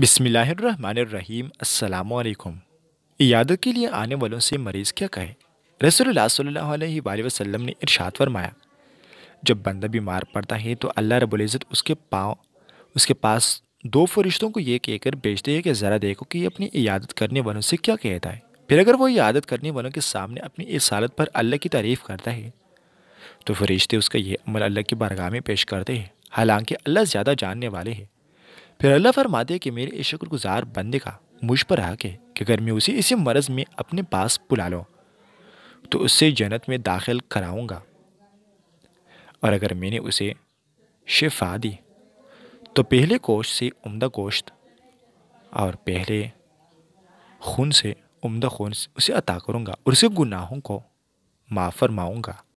बिसमीम अल्लाम इयादत के लिए आने वालों से मरीज़ क्या कहे रसोल्ला सल्लल्लाहु अलैहि वसल्लम ने इरशाद फरमाया जब बंदा बीमार पड़ता है तो अल्लाह रबुल्ज़त उसके पाँव उसके पास दो फरिश्तों को ये कहकर भेजते हैं कि ज़रा देखो कि अपनी इयादत करने वालों से क्या कहता है फिर अगर वो इयादत करने वालों के सामने अपनी इस हालत पर अल्लाह की तारीफ़ करता है तो फरिश्ते उसका ये अमल अल्लाह की बारगाह में पेश करते हैं हालांकि अल्लाह ज़्यादा जानने वाले हैं फिर अल्लाह फरमाते कि मेरे इस शुक्रगुजार बंदे का मुझ पर आके कि अगर मैं उसे इसी मरज़ में अपने पास बुला लूँ तो उससे जन्नत में दाखिल कराऊँगा और अगर मैंने उसे शिफा दी तो पहले गोश्त से उम्दा गोश्त और पहले खून से उम्दा खून उसे अता करूँगा और उसे गुनाहों को माफ़ फरमाऊँगा